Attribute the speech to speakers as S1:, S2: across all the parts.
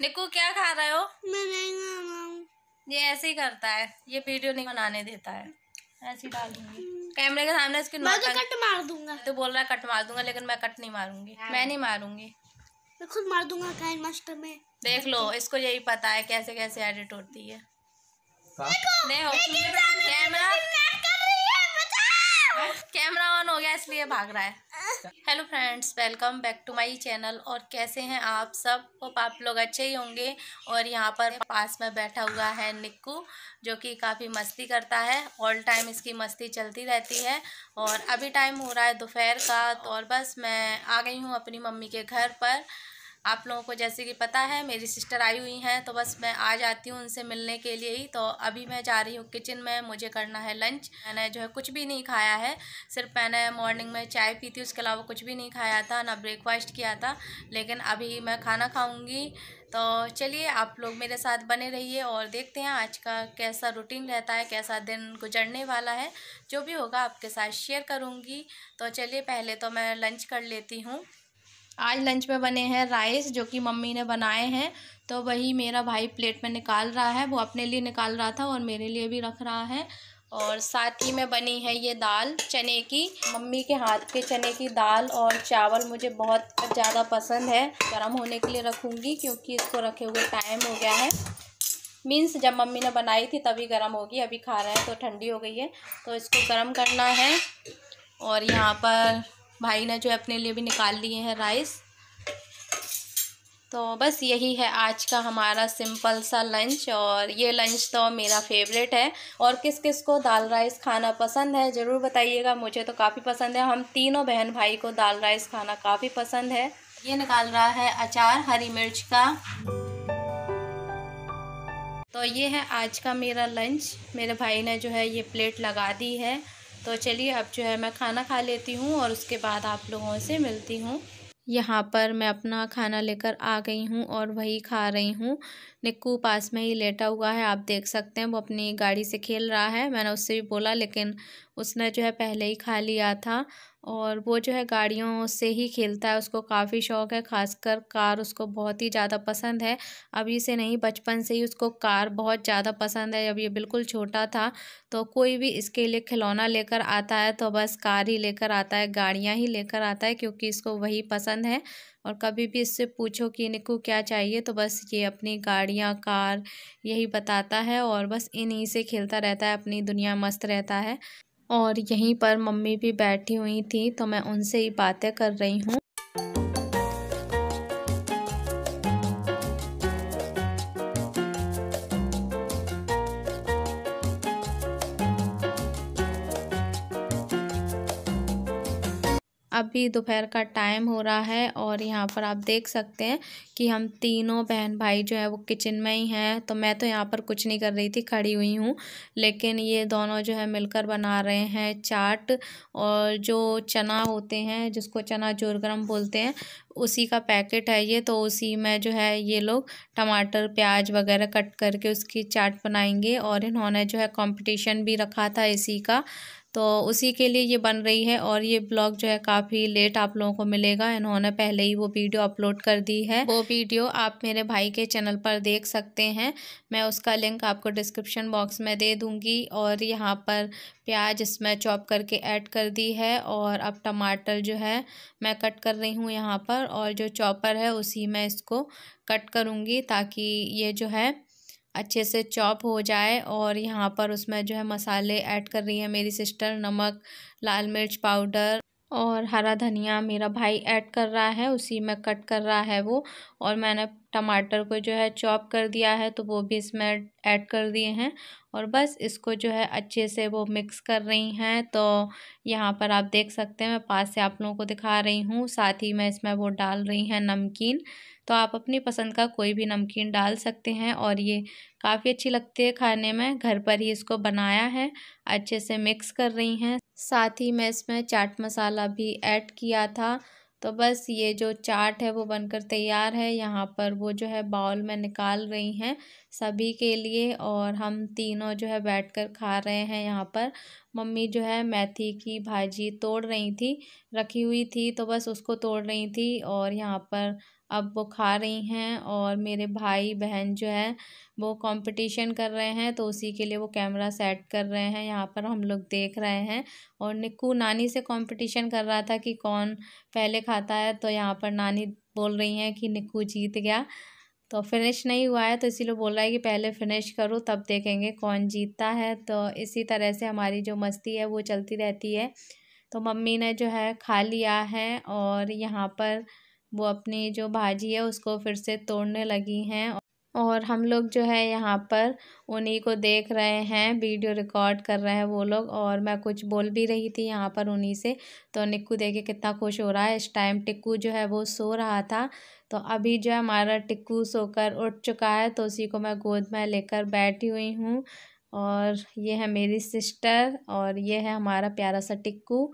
S1: निकू क्या खा रहे हो मैं नहीं खा रहा ये ऐसे ही करता है ये वीडियो नहीं बनाने देता है ऐसी डाल दूंगी हम्म। कैमरे के सामने इसकी मैं तो कट मार दूंगा तो बोल रहा है कट मार दूंगा लेकिन मैं कट नहीं मारूंगी हाँ। मैं नहीं मारूंगी मैं खुद मार दूंगा काइन मास्टर में देख लो इसको यही पता है कैसे कैसे एडिट होती है हाँ। कैमरा कैमरा ऑन हो गया इसलिए भाग रहा है hello friends welcome back to my channel और कैसे हैं आप सब होप आप लोग अच्छे ही होंगे और यहाँ पर पास में बैठा हुआ है निक्कू जो कि काफ़ी मस्ती करता है ऑल टाइम इसकी मस्ती चलती रहती है और अभी टाइम हो रहा है दोपहर का तो और बस मैं आ गई हूँ अपनी मम्मी के घर पर आप लोगों को जैसे कि पता है मेरी सिस्टर आई हुई हैं तो बस मैं आ जाती हूँ उनसे मिलने के लिए ही तो अभी मैं जा रही हूँ किचन में मुझे करना है लंच मैंने जो है कुछ भी नहीं खाया है सिर्फ मैंने मॉर्निंग में चाय पी थी उसके अलावा कुछ भी नहीं खाया था ना ब्रेकफास्ट किया था लेकिन अभी मैं खाना खाऊँगी तो चलिए आप लोग मेरे साथ बने रहिए और देखते हैं आज का कैसा रूटीन रहता है कैसा दिन गुजरने वाला है जो भी होगा आपके साथ शेयर करूँगी तो चलिए पहले तो मैं लंच कर लेती हूँ आज लंच में बने हैं राइस जो कि मम्मी ने बनाए हैं तो वही मेरा भाई प्लेट में निकाल रहा है वो अपने लिए निकाल रहा था और मेरे लिए भी रख रहा है और साथ ही में बनी है ये दाल चने की मम्मी के हाथ के चने की दाल और चावल मुझे बहुत ज़्यादा पसंद है गर्म होने के लिए रखूँगी क्योंकि इसको रखे हुए टाइम हो गया है मीन्स जब मम्मी ने बनाई थी तभी गर्म होगी अभी खा रहे हैं तो ठंडी हो गई है तो इसको गर्म करना है और यहाँ पर भाई ने जो अपने लिए भी निकाल लिए हैं राइस तो बस यही है आज का हमारा सिंपल सा लंच और ये लंच तो मेरा फेवरेट है और किस किस को दाल राइस खाना पसंद है ज़रूर बताइएगा मुझे तो काफ़ी पसंद है हम तीनों बहन भाई को दाल राइस खाना काफ़ी पसंद है ये निकाल रहा है अचार हरी मिर्च का तो ये है आज का मेरा लंच मेरे भाई ने जो है ये प्लेट लगा दी है तो चलिए अब जो है मैं खाना खा लेती हूँ और उसके बाद आप लोगों से मिलती हूँ यहाँ पर मैं अपना खाना लेकर आ गई हूँ और वही खा रही हूँ निक्कू पास में ही लेटा हुआ है आप देख सकते हैं वो अपनी गाड़ी से खेल रहा है मैंने उससे भी बोला लेकिन उसने जो है पहले ही खा लिया था और वो जो है गाड़ियों से ही खेलता है उसको काफ़ी शौक है खासकर कार उसको बहुत ही ज़्यादा पसंद है अभी से नहीं बचपन से ही उसको कार बहुत ज़्यादा पसंद है जब ये बिल्कुल छोटा था तो कोई भी इसके लिए खिलौना लेकर आता है तो बस कार ही लेकर आता है गाड़ियाँ ही लेकर आता है क्योंकि इसको वही पसंद है और कभी भी इससे पूछो कि इनको क्या चाहिए तो बस ये अपनी गाड़ियाँ कार यही बताता है और बस इन्हीं से खेलता रहता है अपनी दुनिया मस्त रहता है और यहीं पर मम्मी भी बैठी हुई थी तो मैं उनसे ही बातें कर रही हूँ अभी दोपहर का टाइम हो रहा है और यहाँ पर आप देख सकते हैं कि हम तीनों बहन भाई जो है वो किचन में ही हैं तो मैं तो यहाँ पर कुछ नहीं कर रही थी खड़ी हुई हूँ लेकिन ये दोनों जो है मिलकर बना रहे हैं चाट और जो चना होते हैं जिसको चना जोरगरम बोलते हैं उसी का पैकेट है ये तो उसी में जो है ये लोग टमाटर प्याज वगैरह कट करके उसकी चाट बनाएंगे और इन्होंने जो है कंपटीशन भी रखा था इसी का तो उसी के लिए ये बन रही है और ये ब्लॉग जो है काफ़ी लेट आप लोगों को मिलेगा इन्होंने पहले ही वो वीडियो अपलोड कर दी है वो वीडियो आप मेरे भाई के चैनल पर देख सकते हैं मैं उसका लिंक आपको डिस्क्रिप्शन बॉक्स में दे दूँगी और यहाँ पर प्याज इसमें चॉप करके ऐड कर दी है और अब टमाटर जो है मैं कट कर रही हूँ यहाँ पर और जो चॉपर है उसी में इसको कट करूँगी ताकि ये जो है अच्छे से चॉप हो जाए और यहाँ पर उसमें जो है मसाले ऐड कर रही है मेरी सिस्टर नमक लाल मिर्च पाउडर और हरा धनिया मेरा भाई ऐड कर रहा है उसी में कट कर रहा है वो और मैंने टमाटर को जो है चॉप कर दिया है तो वो भी इसमें ऐड कर दिए हैं और बस इसको जो है अच्छे से वो मिक्स कर रही हैं तो यहाँ पर आप देख सकते हैं मैं पास से आप लोगों को दिखा रही हूँ साथ ही मैं इसमें वो डाल रही हैं नमकीन तो आप अपनी पसंद का कोई भी नमकीन डाल सकते हैं और ये काफ़ी अच्छी लगती है खाने में घर पर ही इसको बनाया है अच्छे से मिक्स कर रही हैं साथ ही मैं इसमें चाट मसाला भी ऐड किया था तो बस ये जो चाट है वो बनकर तैयार है यहाँ पर वो जो है बाउल में निकाल रही हैं सभी के लिए और हम तीनों जो है बैठकर खा रहे हैं यहाँ पर मम्मी जो है मेथी की भाजी तोड़ रही थी रखी हुई थी तो बस उसको तोड़ रही थी और यहाँ पर अब वो खा रही हैं और मेरे भाई बहन जो है वो कंपटीशन कर रहे हैं तो उसी के लिए वो कैमरा सेट कर रहे हैं यहाँ पर हम लोग देख रहे हैं और निक्कू नानी से कंपटीशन कर रहा था कि कौन पहले खाता है तो यहाँ पर नानी बोल रही हैं कि निक्कू जीत गया तो फिनिश नहीं हुआ है तो इसीलिए बोल रहा है कि पहले फिनिश करो तब देखेंगे कौन जीतता है तो इसी तरह से हमारी जो मस्ती है वो चलती रहती है तो मम्मी ने जो है खा लिया है और यहाँ पर वो अपनी जो भाजी है उसको फिर से तोड़ने लगी हैं और हम लोग जो है यहाँ पर उन्हीं को देख रहे हैं वीडियो रिकॉर्ड कर रहे हैं वो लोग और मैं कुछ बोल भी रही थी यहाँ पर उन्हीं से तो निक्कू देखे कितना खुश हो रहा है इस टाइम टिक्कू जो है वो सो रहा था तो अभी जो है हमारा टिक्कू सोकर उठ चुका है तो उसी को मैं गोद में लेकर बैठी हुई हूँ और ये है मेरी सिस्टर और ये है हमारा प्यारा सा टिक्कू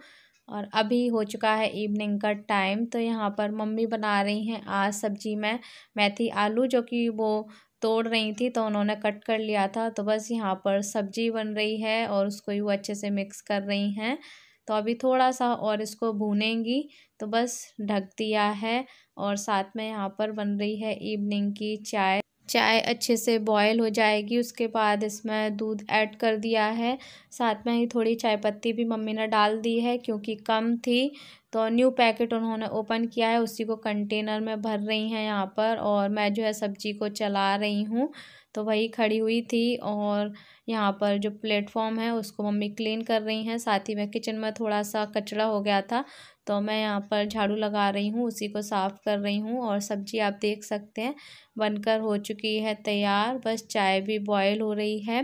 S1: और अभी हो चुका है इवनिंग का टाइम तो यहाँ पर मम्मी बना रही हैं आज सब्जी में मेथी आलू जो कि वो तोड़ रही थी तो उन्होंने कट कर लिया था तो बस यहाँ पर सब्जी बन रही है और उसको वो अच्छे से मिक्स कर रही हैं तो अभी थोड़ा सा और इसको भूनेंगी तो बस ढक दिया है और साथ में यहाँ पर बन रही है इवनिंग की चाय चाय अच्छे से बॉयल हो जाएगी उसके बाद इसमें दूध ऐड कर दिया है साथ में ही थोड़ी चाय पत्ती भी मम्मी ने डाल दी है क्योंकि कम थी तो न्यू पैकेट उन्होंने ओपन किया है उसी को कंटेनर में भर रही हैं यहाँ पर और मैं जो है सब्जी को चला रही हूँ तो वही खड़ी हुई थी और यहाँ पर जो प्लेटफॉर्म है उसको मम्मी क्लीन कर रही हैं साथ ही में किचन में थोड़ा सा कचरा हो गया था तो मैं यहाँ पर झाड़ू लगा रही हूँ उसी को साफ़ कर रही हूँ और सब्जी आप देख सकते हैं बनकर हो चुकी है तैयार बस चाय भी बॉयल हो रही है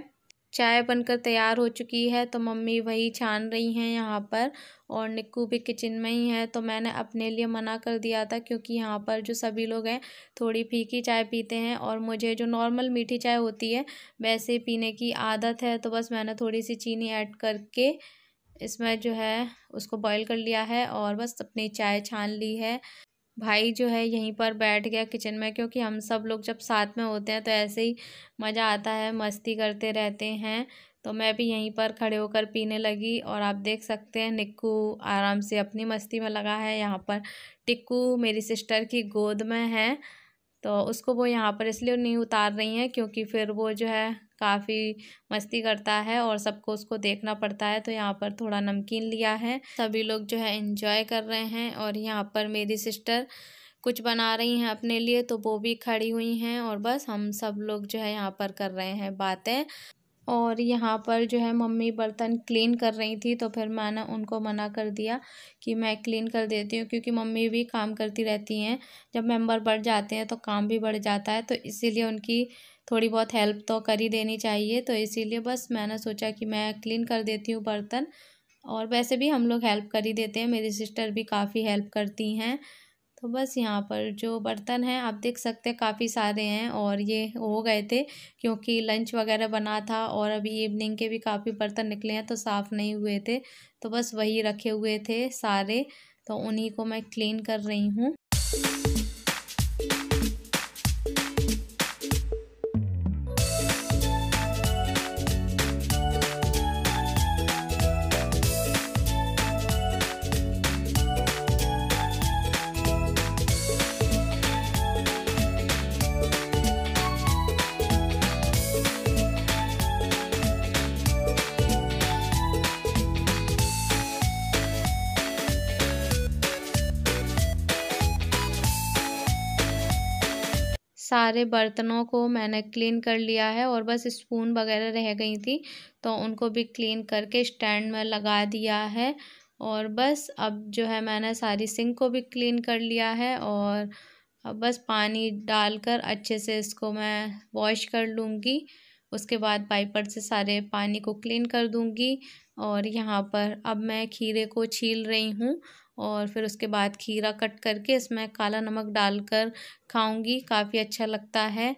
S1: चाय बनकर तैयार हो चुकी है तो मम्मी वही छान रही हैं यहाँ पर और निक्कू भी किचन में ही है तो मैंने अपने लिए मना कर दिया था क्योंकि यहाँ पर जो सभी लोग हैं थोड़ी फीकी चाय पीते हैं और मुझे जो नॉर्मल मीठी चाय होती है वैसे पीने की आदत है तो बस मैंने थोड़ी सी चीनी ऐड करके इसमें जो है उसको बॉयल कर लिया है और बस अपनी चाय छान ली है भाई जो है यहीं पर बैठ गया किचन में क्योंकि हम सब लोग जब साथ में होते हैं तो ऐसे ही मज़ा आता है मस्ती करते रहते हैं तो मैं भी यहीं पर खड़े होकर पीने लगी और आप देख सकते हैं निक्कू आराम से अपनी मस्ती में लगा है यहाँ पर टिक्कू मेरी सिस्टर की गोद में है तो उसको वो यहाँ पर इसलिए नहीं उतार रही हैं क्योंकि फिर वो जो है काफ़ी मस्ती करता है और सबको उसको देखना पड़ता है तो यहाँ पर थोड़ा नमकीन लिया है सभी लोग जो है इंजॉय कर रहे हैं और यहाँ पर मेरी सिस्टर कुछ बना रही हैं अपने लिए तो वो भी खड़ी हुई हैं और बस हम सब लोग जो है यहाँ पर कर रहे हैं बातें और यहाँ पर जो है मम्मी बर्तन क्लीन कर रही थी तो फिर मैंने उनको मना कर दिया कि मैं क्लीन कर देती हूँ क्योंकि मम्मी भी काम करती रहती हैं जब मेंबर बढ़ जाते हैं तो काम भी बढ़ जाता है तो इसीलिए उनकी थोड़ी बहुत हेल्प तो कर ही देनी चाहिए तो इसीलिए बस मैंने सोचा कि मैं क्लीन कर देती हूँ बर्तन और वैसे भी हम लोग हेल्प कर ही देते हैं मेरी सिस्टर भी काफ़ी हेल्प करती हैं तो बस यहाँ पर जो बर्तन हैं आप देख सकते हैं काफ़ी सारे हैं और ये हो गए थे क्योंकि लंच वगैरह बना था और अभी इवनिंग के भी काफ़ी बर्तन निकले हैं तो साफ़ नहीं हुए थे तो बस वही रखे हुए थे सारे तो उन्हीं को मैं क्लीन कर रही हूँ सारे बर्तनों को मैंने क्लीन कर लिया है और बस स्पून वगैरह रह गई थी तो उनको भी क्लीन करके स्टैंड में लगा दिया है और बस अब जो है मैंने सारी सिंक को भी क्लीन कर लिया है और अब बस पानी डालकर अच्छे से इसको मैं वॉश कर लूँगी उसके बाद पाइपर से सारे पानी को क्लीन कर दूँगी और यहाँ पर अब मैं खीरे को छील रही हूँ और फिर उसके बाद खीरा कट करके इसमें काला नमक डालकर खाऊंगी काफ़ी अच्छा लगता है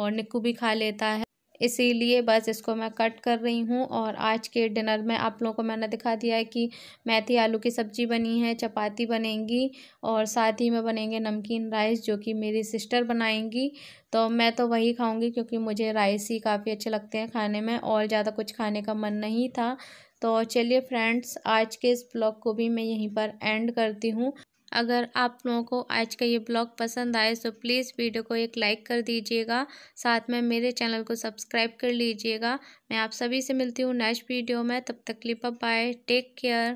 S1: और निक्कू भी खा लेता है इसीलिए बस इसको मैं कट कर रही हूँ और आज के डिनर में आप लोगों को मैंने दिखा दिया है कि मैथी आलू की सब्ज़ी बनी है चपाती बनेगी और साथ ही में बनेंगे नमकीन राइस जो कि मेरी सिस्टर बनाएंगी तो मैं तो वही खाऊंगी क्योंकि मुझे राइस ही काफ़ी अच्छे लगते हैं खाने में और ज़्यादा कुछ खाने का मन नहीं था तो चलिए फ्रेंड्स आज के इस ब्लॉग को भी मैं यहीं पर एंड करती हूँ अगर आप लोगों को आज का ये ब्लॉग पसंद आए तो प्लीज़ वीडियो को एक लाइक कर दीजिएगा साथ में मेरे चैनल को सब्सक्राइब कर लीजिएगा मैं आप सभी से मिलती हूँ नेक्स्ट वीडियो में तब तक लिपअप बाय टेक केयर